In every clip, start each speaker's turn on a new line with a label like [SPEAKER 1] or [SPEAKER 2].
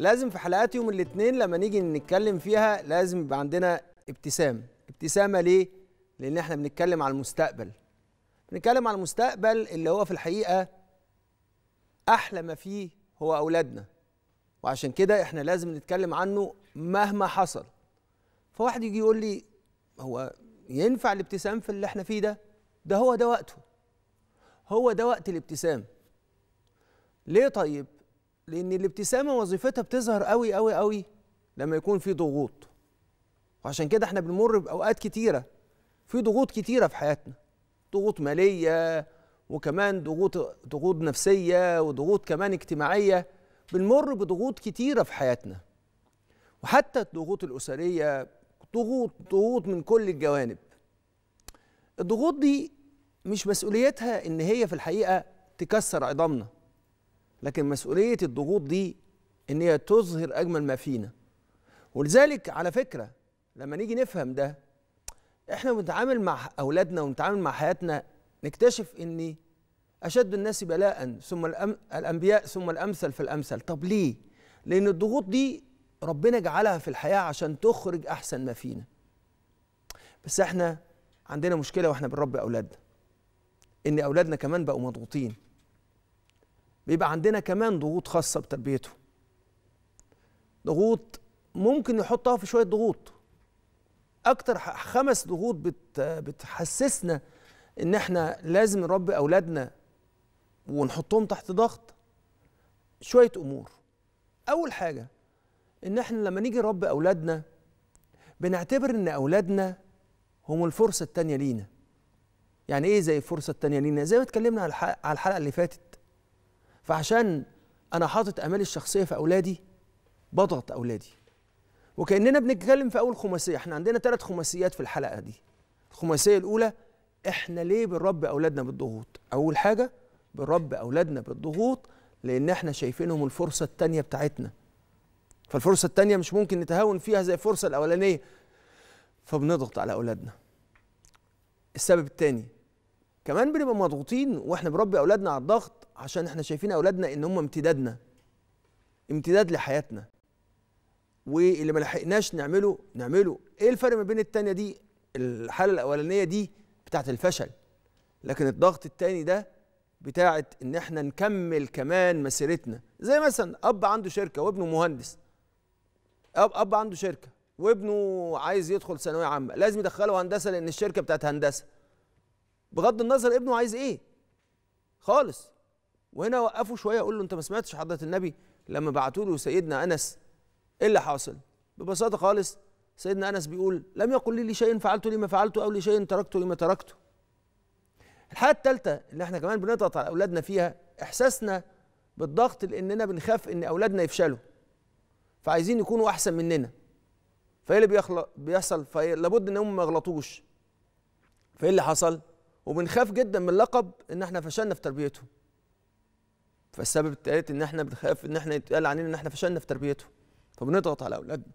[SPEAKER 1] لازم في حلقات يوم الاثنين لما نيجي نتكلم فيها لازم يبقى عندنا ابتسام ابتسامه ليه لان احنا بنتكلم على المستقبل بنتكلم على المستقبل اللي هو في الحقيقه احلى ما فيه هو اولادنا وعشان كده احنا لازم نتكلم عنه مهما حصل فواحد يجي يقول لي هو ينفع الابتسام في اللي احنا فيه ده ده هو ده وقته هو ده وقت الابتسام ليه طيب لان الابتسامه وظيفتها بتظهر قوي قوي قوي لما يكون في ضغوط وعشان كده احنا بنمر باوقات كتيره في ضغوط كتيره في حياتنا ضغوط ماليه وكمان ضغوط ضغوط نفسيه وضغوط كمان اجتماعيه بنمر بضغوط كتيره في حياتنا وحتى الضغوط الاسريه ضغوط ضغوط من كل الجوانب الضغوط دي مش مسؤوليتها ان هي في الحقيقه تكسر عظامنا لكن مسؤوليه الضغوط دي ان هي تظهر اجمل ما فينا ولذلك على فكره لما نيجي نفهم ده احنا بنتعامل مع اولادنا ونتعامل مع حياتنا نكتشف ان اشد الناس بلاء ثم الأم الانبياء ثم الامثل فالامثل طب ليه لان الضغوط دي ربنا جعلها في الحياه عشان تخرج احسن ما فينا بس احنا عندنا مشكله واحنا بنربي اولادنا ان اولادنا كمان بقوا مضغوطين بيبقى عندنا كمان ضغوط خاصة بتربيته ضغوط ممكن نحطها في شوية ضغوط أكتر خمس ضغوط بت بتحسسنا إن إحنا لازم نربي أولادنا ونحطهم تحت ضغط شوية أمور أول حاجة إن إحنا لما نيجي نربي أولادنا بنعتبر إن أولادنا هم الفرصة التانية لينا يعني إيه زي الفرصة التانية لينا زي ما اتكلمنا على الحلقة اللي فاتت فعشان انا حاطط امالي الشخصيه في اولادي بضغط اولادي وكاننا بنتكلم في اول خماسيه احنا عندنا ثلاث خماسيات في الحلقه دي الخماسيه الاولى احنا ليه بنربي اولادنا بالضغوط اول حاجه بنربي اولادنا بالضغوط لان احنا شايفينهم الفرصه الثانيه بتاعتنا فالفرصه الثانيه مش ممكن نتهاون فيها زي الفرصه الاولانيه فبنضغط على اولادنا السبب الثاني كمان بنبقى مضغوطين واحنا بنربي اولادنا على الضغط عشان احنا شايفين اولادنا ان هم امتدادنا امتداد لحياتنا واللي ما لحقناش نعمله نعمله ايه الفرق ما بين التانية دي الحاله الاولانيه دي بتاعه الفشل لكن الضغط التاني ده بتاعه ان احنا نكمل كمان مسيرتنا زي مثلا اب عنده شركه وابنه مهندس اب اب عنده شركه وابنه عايز يدخل ثانويه عامه لازم يدخله هندسه لان الشركه بتاعت هندسه بغض النظر ابنه عايز ايه خالص وهنا وقفه شويه اقول له انت ما سمعتش حضره النبي لما بعتوا له سيدنا انس ايه اللي حاصل ببساطه خالص سيدنا انس بيقول لم يقل لي لشيء فعلته لما فعلته او لشيء تركته لما تركته الحاجه الثالثه اللي احنا كمان بنضغط على اولادنا فيها احساسنا بالضغط لاننا بنخاف ان اولادنا يفشلوا فعايزين يكونوا احسن مننا فايه اللي بيحصل فلابد ان هم ما يغلطوش فايه اللي حصل وبنخاف جدا من اللقب ان احنا فشلنا في تربيتهم فالسبب التالت ان احنا بنخاف ان احنا يتقال علينا ان احنا فشلنا في تربيتهم فبنضغط على اولادنا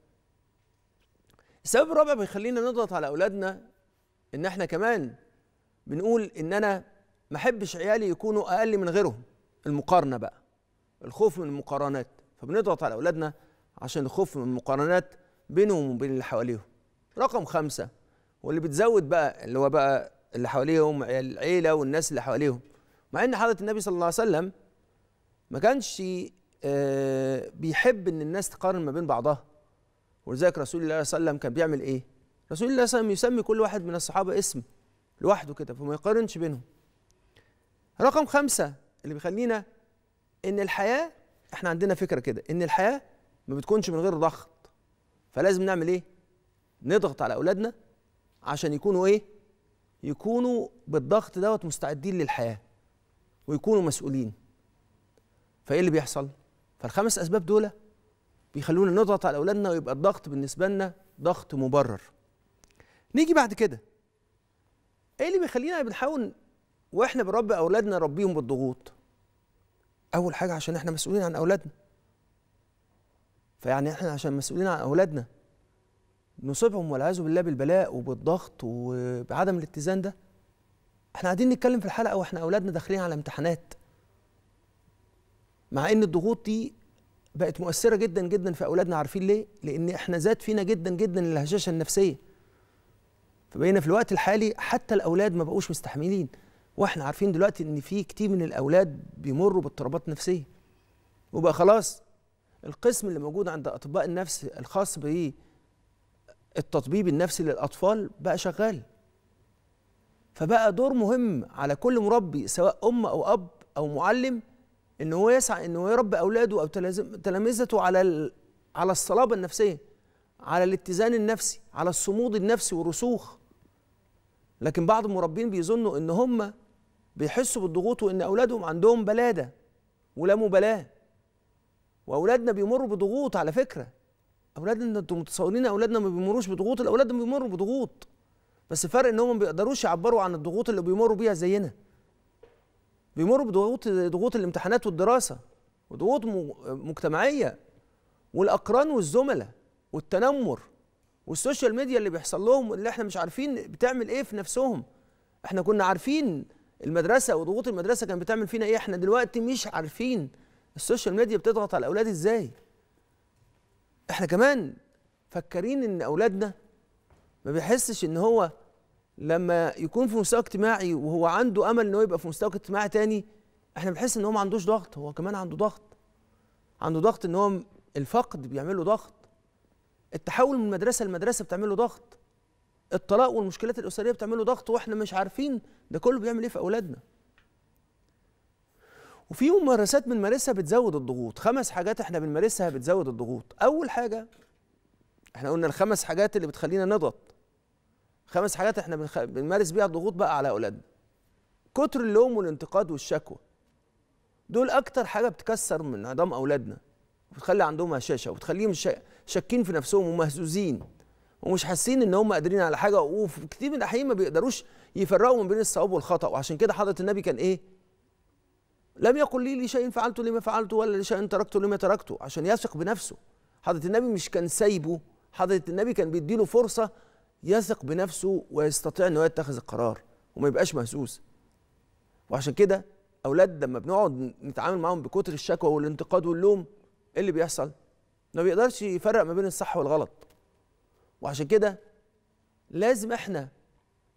[SPEAKER 1] السبب الرابع بيخلينا نضغط على اولادنا ان احنا كمان بنقول ان انا ما احبش عيالي يكونوا اقل من غيرهم المقارنه بقى الخوف من المقارنات فبنضغط على اولادنا عشان الخوف من المقارنات بينهم وبين اللي حواليهم رقم خمسة واللي بتزود بقى اللي هو بقى اللي حواليهم العيله والناس اللي حواليهم مع ان حضره النبي صلى الله عليه وسلم ما كانش آه، بيحب ان الناس تقارن ما بين بعضها ولذلك رسول الله صلى الله عليه وسلم كان بيعمل ايه رسول الله صلى الله عليه وسلم يسمي كل واحد من الصحابه اسم لوحده كده فما يقارنش بينهم رقم خمسة اللي بيخلينا ان الحياه احنا عندنا فكره كده ان الحياه ما بتكونش من غير ضغط فلازم نعمل ايه نضغط على اولادنا عشان يكونوا ايه يكونوا بالضغط دوت مستعدين للحياه ويكونوا مسؤولين فايه اللي بيحصل فالخمس اسباب دول بيخلونا نضغط على اولادنا ويبقى الضغط بالنسبه لنا ضغط مبرر نيجي بعد كده ايه اللي بيخلينا بنحاول واحنا بنربي اولادنا نربيهم بالضغوط اول حاجه عشان احنا مسؤولين عن اولادنا فيعني احنا عشان مسؤولين عن اولادنا نصيبهم والعياذ بالله بالبلاء وبالضغط وبعدم الاتزان ده احنا قاعدين نتكلم في الحلقه واحنا اولادنا داخلين على امتحانات مع ان الضغوط دي بقت مؤثره جدا جدا في اولادنا عارفين ليه لان احنا زاد فينا جدا جدا الهشاشه النفسيه فبقينا في الوقت الحالي حتى الاولاد ما بقوش مستحملين واحنا عارفين دلوقتي ان في كتير من الاولاد بيمروا باضطرابات نفسيه وبقى خلاص القسم اللي موجود عند اطباء النفس الخاص بيه التطبيب النفسي للاطفال بقى شغال فبقى دور مهم على كل مربي سواء ام او اب او معلم ان هو يسعى ان هو يربي اولاده او تلامذته على على الصلابه النفسيه على الاتزان النفسي على الصمود النفسي والرسوخ لكن بعض المربين بيظنوا ان هم بيحسوا بالضغوط وان اولادهم عندهم بلاده ولا مبالاه واولادنا بيمروا بضغوط على فكره اولادنا انتوا متصورين اولادنا ما بيمروش بضغوط الاولاد بيمروا بضغوط بس فرق ان هم ما بيقدروش يعبروا عن الضغوط اللي بيمروا بيها زينا بيمروا بضغوط ضغوط الامتحانات والدراسه وضغوط مجتمعيه والاقران والزملاء والتنمر والسوشيال ميديا اللي بيحصل لهم اللي احنا مش عارفين بتعمل ايه في نفسهم احنا كنا عارفين المدرسه وضغوط المدرسه كانت بتعمل فينا ايه احنا دلوقتي مش عارفين السوشيال ميديا بتضغط على الاولاد ازاي احنا كمان فكرين ان اولادنا ما بيحسش ان هو لما يكون في مستوى اجتماعي وهو عنده امل ان هو يبقى في مستوى اجتماعي تاني احنا بنحس ان هو ما عندوش ضغط هو كمان عنده ضغط عنده ضغط ان هو الفقد بيعمل له ضغط التحول من مدرسه لمدرسه بتعمل له ضغط الطلاق والمشكلات الاسريه بتعمل له ضغط واحنا مش عارفين ده كله بيعمل ايه في اولادنا وفي ممارسات بنمارسها بتزود الضغوط خمس حاجات احنا بنمارسها بتزود الضغوط اول حاجه احنا قلنا الخمس حاجات اللي بتخلينا نضغط خمس حاجات احنا بنخ... بنمارس بيها الضغوط بقى على اولادنا كتر اللوم والانتقاد والشكوى دول اكتر حاجه بتكسر من عظام اولادنا وبتخلي عندهم هشاشه وبتخليهم شاكين في نفسهم ومهزوزين ومش حاسين ان هم قادرين على حاجه وفي كتير من الاحيان ما بيقدروش يفرقوا ما بين الصواب والخطا وعشان كده حضره النبي كان ايه لم يقل لي لشيء فعلت لما فعلت ولا لشيء تركته لما تركته عشان يثق بنفسه حضرة النبي مش كان سايبه حضرة النبي كان بيديله فرصة يثق بنفسه ويستطيع أنه يتخذ القرار وما يبقاش مهزوز وعشان كده أولاد لما بنقعد نتعامل معاهم بكتر الشكوى والانتقاد واللوم إيه اللي بيحصل؟ ما بيقدرش يفرق ما بين الصح والغلط وعشان كده لازم احنا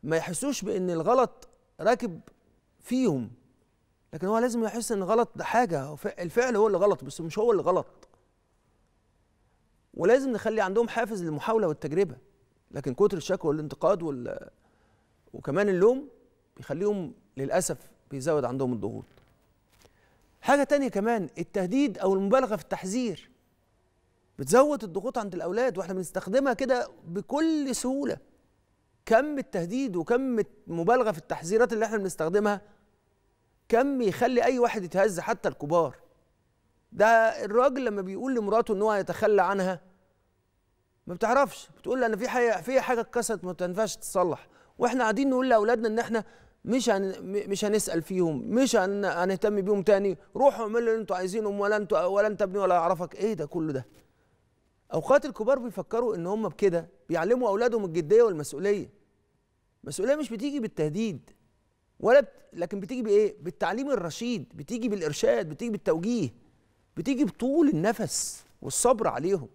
[SPEAKER 1] ما يحسوش بان الغلط راكب فيهم لكن هو لازم يحس ان غلط ده حاجه الفعل هو اللي غلط بس مش هو اللي غلط ولازم نخلي عندهم حافز للمحاوله والتجربه لكن كتر الشكوى والانتقاد وال... وكمان اللوم بيخليهم للاسف بيزود عندهم الضغوط حاجه تانية كمان التهديد او المبالغه في التحذير بتزود الضغوط عند الاولاد واحنا بنستخدمها كده بكل سهوله كم التهديد وكم المبالغه في التحذيرات اللي احنا بنستخدمها كم يخلي اي واحد يتهز حتى الكبار ده الراجل لما بيقول لمراته ان هو هيتخلى عنها ما بتعرفش بتقول انا في حاجه في حاجه اتكسرت ما تنفعش تتصلح واحنا قاعدين نقول لاولادنا ان احنا مش هن... مش هنسال فيهم مش هن... هنهتم بيهم تاني روحوا اعملوا اللي انتوا عايزينهم ولا انت ولا انت ابني ولا اعرفك ايه ده كله ده اوقات الكبار بيفكروا ان هم بكده بيعلموا اولادهم الجديه والمسؤوليه المسؤوليه مش بتيجي بالتهديد ولا بت... لكن بتيجي بايه بالتعليم الرشيد بتيجي بالارشاد بتيجي بالتوجيه بتيجي بطول النفس والصبر عليهم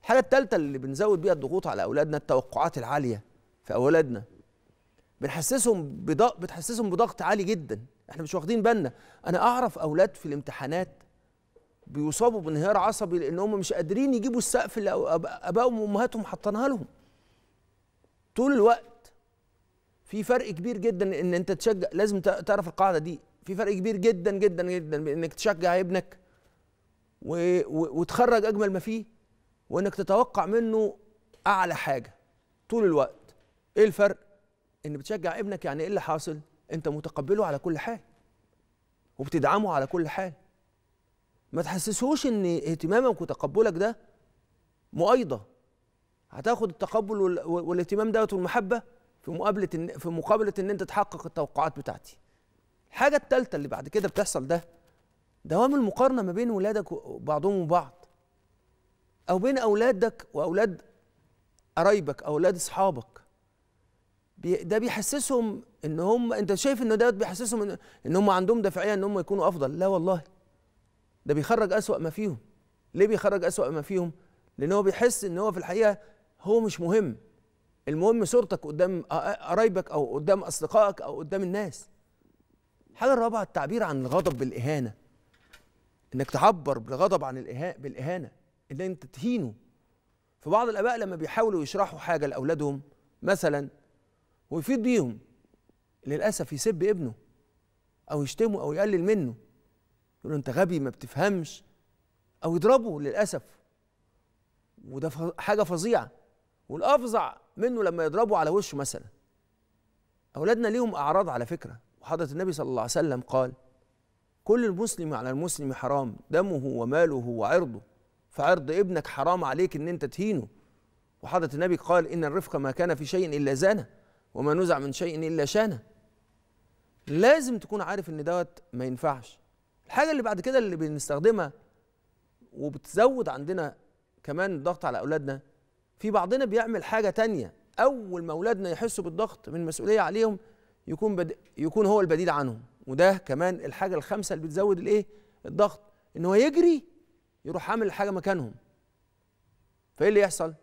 [SPEAKER 1] الحاجه الثالثه اللي بنزود بيها الضغوط على اولادنا التوقعات العاليه في اولادنا بنحسسهم بض... بتحسسهم بضغط عالي جدا احنا مش واخدين بالنا انا اعرف اولاد في الامتحانات بيصابوا بانهيار عصبي لان هم مش قادرين يجيبوا السقف اللي ابائهم وامهاتهم حاطينها لهم طول الوقت في فرق كبير جدا ان انت تشجع لازم تعرف القاعده دي في فرق كبير جدا جدا جدا بانك تشجع ابنك و... و... وتخرج اجمل ما فيه وانك تتوقع منه اعلى حاجه طول الوقت ايه الفرق ان بتشجع ابنك يعني ايه اللي حاصل انت متقبله على كل حال وبتدعمه على كل حال ما تحسسهوش ان اهتمامك وتقبلك ده مؤيده هتاخد التقبل والاهتمام دوت والمحبه في مقابله إن في مقابله ان انت تحقق التوقعات بتاعتي الحاجه التالتة اللي بعد كده بتحصل ده دوام المقارنه ما بين ولادك وبعضهم وبعض او بين اولادك واولاد قرايبك او اولاد اصحابك ده بيحسسهم ان هم انت شايف ان ده بيحسسهم ان, إن هم عندهم دافعيه ان هم يكونوا افضل لا والله ده بيخرج اسوا ما فيهم ليه بيخرج اسوا ما فيهم لان هو بيحس ان هو في الحقيقه هو مش مهم المهم صورتك قدام قرايبك او قدام اصدقائك او قدام الناس الحاجه الرابعه التعبير عن الغضب بالاهانه انك تعبر بالغضب عن الإهانة بالاهانه ان انت تهينه في بعض الاباء لما بيحاولوا يشرحوا حاجه لاولادهم مثلا ويفيد بيهم للاسف يسب ابنه او يشتمه او يقلل منه يقول انت غبي ما بتفهمش او يضربه للاسف وده حاجه فظيعه والافظع منه لما يضربوا على وشه مثلا اولادنا ليهم اعراض على فكره وحضره النبي صلى الله عليه وسلم قال كل المسلم على المسلم حرام دمه وماله وعرضه فعرض ابنك حرام عليك ان انت تهينه وحضره النبي قال ان الرفق ما كان في شيء الا زانه وما نزع من شيء الا شانه لازم تكون عارف ان دوت ما ينفعش الحاجه اللي بعد كده اللي بنستخدمها وبتزود عندنا كمان الضغط على اولادنا في بعضنا بيعمل حاجة تانية أول ما أولادنا يحسوا بالضغط من مسؤولية عليهم يكون بد... يكون هو البديل عنهم وده كمان الحاجة الخامسة اللي بتزود الإيه؟ الضغط إن هو يجري يروح عامل الحاجة مكانهم فإيه اللي يحصل؟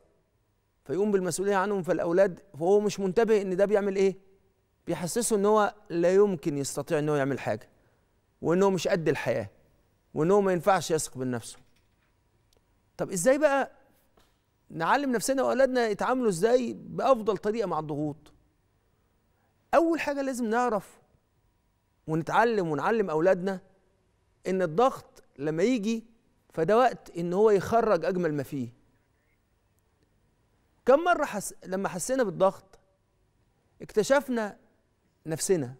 [SPEAKER 1] فيقوم بالمسؤولية عنهم فالأولاد فهو مش منتبه إن ده بيعمل إيه؟ بيحسسه إن هو لا يمكن يستطيع إن هو يعمل حاجة وإن هو مش قد الحياة وإن هو ما ينفعش يثق من نفسه طب إزاي بقى نعلم نفسنا واولادنا يتعاملوا ازاي بافضل طريقه مع الضغوط اول حاجه لازم نعرف ونتعلم ونعلم اولادنا ان الضغط لما يجي فده وقت ان هو يخرج اجمل ما فيه كم مره حس... لما حسينا بالضغط اكتشفنا نفسنا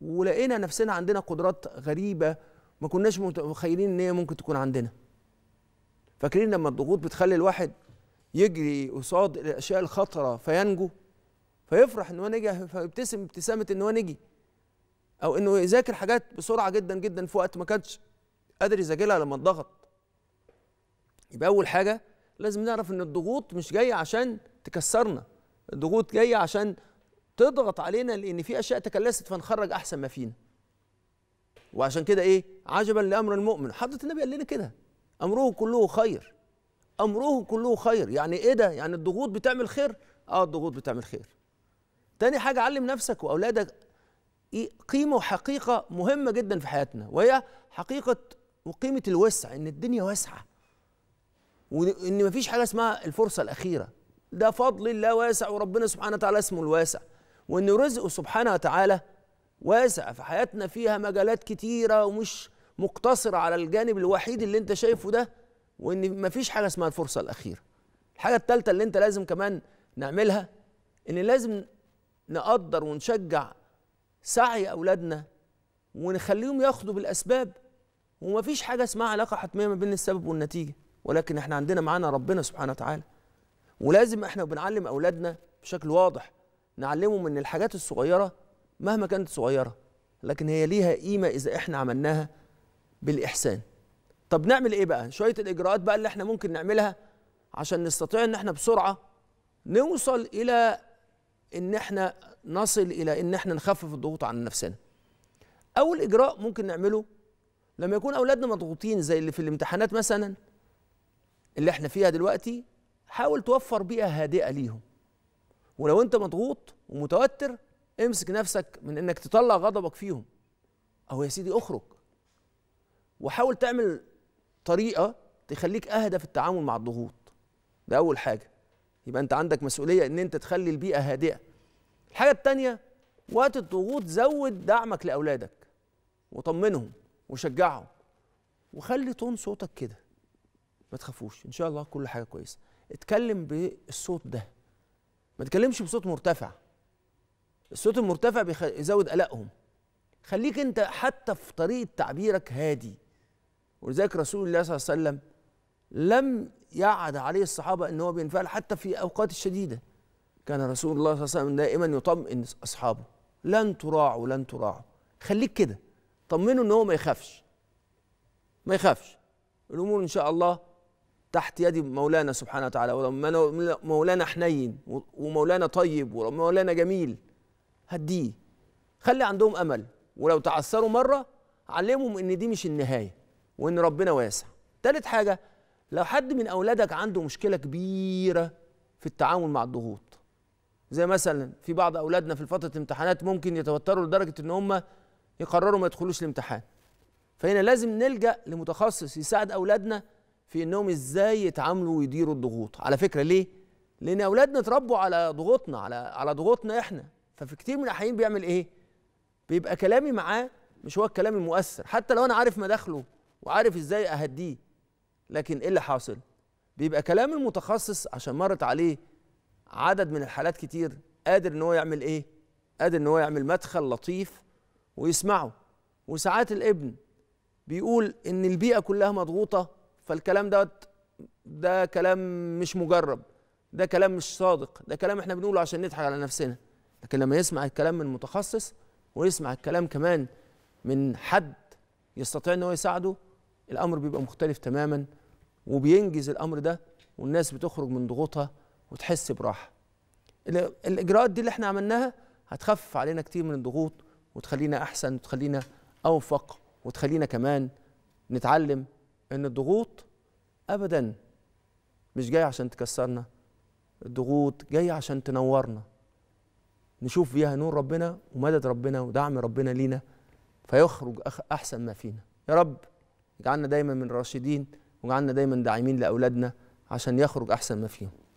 [SPEAKER 1] ولقينا نفسنا عندنا قدرات غريبه ما كناش متخيلين ان هي ممكن تكون عندنا فاكرين لما الضغوط بتخلي الواحد يجري قصاد الاشياء الخطره فينجو فيفرح ان هو نجي فيبتسم ابتسامه ان هو نجي او انه يذاكر حاجات بسرعه جدا جدا في وقت ما كانش قادر يذاكرها لما اتضغط يبقى اول حاجه لازم نعرف ان الضغوط مش جايه عشان تكسرنا الضغوط جايه عشان تضغط علينا لان في اشياء تكلست فنخرج احسن ما فينا وعشان كده ايه عجبا لامر المؤمن حضرة النبي قال لنا كده امره كله خير امره كله خير يعني ايه ده يعني الضغوط بتعمل خير اه الضغوط بتعمل خير تاني حاجه علم نفسك واولادك إيه، قيمه وحقيقه مهمه جدا في حياتنا وهي حقيقه وقيمه الوسع ان الدنيا واسعه وان مفيش حاجه اسمها الفرصه الاخيره ده فضل الله واسع وربنا سبحانه وتعالى اسمه الواسع وان رزقه سبحانه وتعالى واسع في حياتنا فيها مجالات كتيره ومش مقتصره على الجانب الوحيد اللي انت شايفه ده وان مفيش حاجه اسمها الفرصه الاخيره الحاجه الثالثه اللي انت لازم كمان نعملها ان لازم نقدر ونشجع سعي اولادنا ونخليهم ياخدوا بالاسباب ومفيش حاجه اسمها علاقه حتميه ما بين السبب والنتيجه ولكن احنا عندنا معانا ربنا سبحانه وتعالى ولازم احنا بنعلم اولادنا بشكل واضح نعلمهم ان الحاجات الصغيره مهما كانت صغيره لكن هي ليها قيمه اذا احنا عملناها بالاحسان طب نعمل ايه بقى شويه الاجراءات بقى اللي احنا ممكن نعملها عشان نستطيع ان احنا بسرعه نوصل الى ان احنا نصل الى ان احنا نخفف الضغوط عن نفسنا اول اجراء ممكن نعمله لما يكون اولادنا مضغوطين زي اللي في الامتحانات مثلا اللي احنا فيها دلوقتي حاول توفر بيئه هادئه ليهم ولو انت مضغوط ومتوتر امسك نفسك من انك تطلع غضبك فيهم او يا سيدي اخرج وحاول تعمل طريقه تخليك اهدى في التعامل مع الضغوط ده اول حاجه يبقى انت عندك مسؤوليه ان انت تخلي البيئه هادئه الحاجه الثانيه وقت الضغوط زود دعمك لاولادك وطمنهم وشجعهم وخلي تون صوتك كده ما تخافوش ان شاء الله كل حاجه كويسه اتكلم بالصوت ده ما تتكلمش بصوت مرتفع الصوت المرتفع بيزود قلقهم خليك انت حتى في طريقه تعبيرك هادي ولذلك رسول الله صلى الله عليه وسلم لم يعد عليه الصحابه ان هو بينفعل حتى في اوقات الشديده كان رسول الله صلى الله عليه وسلم دائما يطمئن اصحابه لن تراعوا لن تراعوا خليك كده طمنوا ان هو ما يخافش ما يخافش الامور ان شاء الله تحت يد مولانا سبحانه وتعالى وربنا مولانا حنين ومولانا طيب ومولانا جميل هديه خلي عندهم امل ولو تعثروا مره علمهم ان دي مش النهايه وان ربنا واسع تالت حاجه لو حد من اولادك عنده مشكله كبيره في التعامل مع الضغوط زي مثلا في بعض اولادنا في فتره الامتحانات ممكن يتوتروا لدرجه ان هم يقرروا ما يدخلوش الامتحان فهنا لازم نلجا لمتخصص يساعد اولادنا في انهم ازاي يتعاملوا ويديروا الضغوط على فكره ليه لان اولادنا اتربوا على ضغوطنا على على ضغوطنا احنا ففي كتير من الاحيان بيعمل ايه بيبقى كلامي معاه مش هو الكلام المؤثر حتى لو انا عارف مداخله وعارف ازاي اهديه لكن ايه اللي حاصل بيبقى كلام المتخصص عشان مرت عليه عدد من الحالات كتير قادر ان هو يعمل ايه قادر ان هو يعمل مدخل لطيف ويسمعه وساعات الابن بيقول ان البيئه كلها مضغوطه فالكلام دوت ده كلام مش مجرب ده كلام مش صادق ده كلام احنا بنقوله عشان نضحك على نفسنا لكن لما يسمع الكلام من متخصص ويسمع الكلام كمان من حد يستطيع ان هو يساعده الامر بيبقى مختلف تماما وبينجز الامر ده والناس بتخرج من ضغوطها وتحس براحه الاجراءات دي اللي احنا عملناها هتخفف علينا كتير من الضغوط وتخلينا احسن وتخلينا اوفق وتخلينا كمان نتعلم ان الضغوط ابدا مش جايه عشان تكسرنا الضغوط جايه عشان تنورنا نشوف فيها نور ربنا ومدد ربنا ودعم ربنا لينا فيخرج احسن ما فينا يا رب اجعلنا دايما من راشدين واجعلنا دايما داعمين لاولادنا عشان يخرج احسن ما فيهم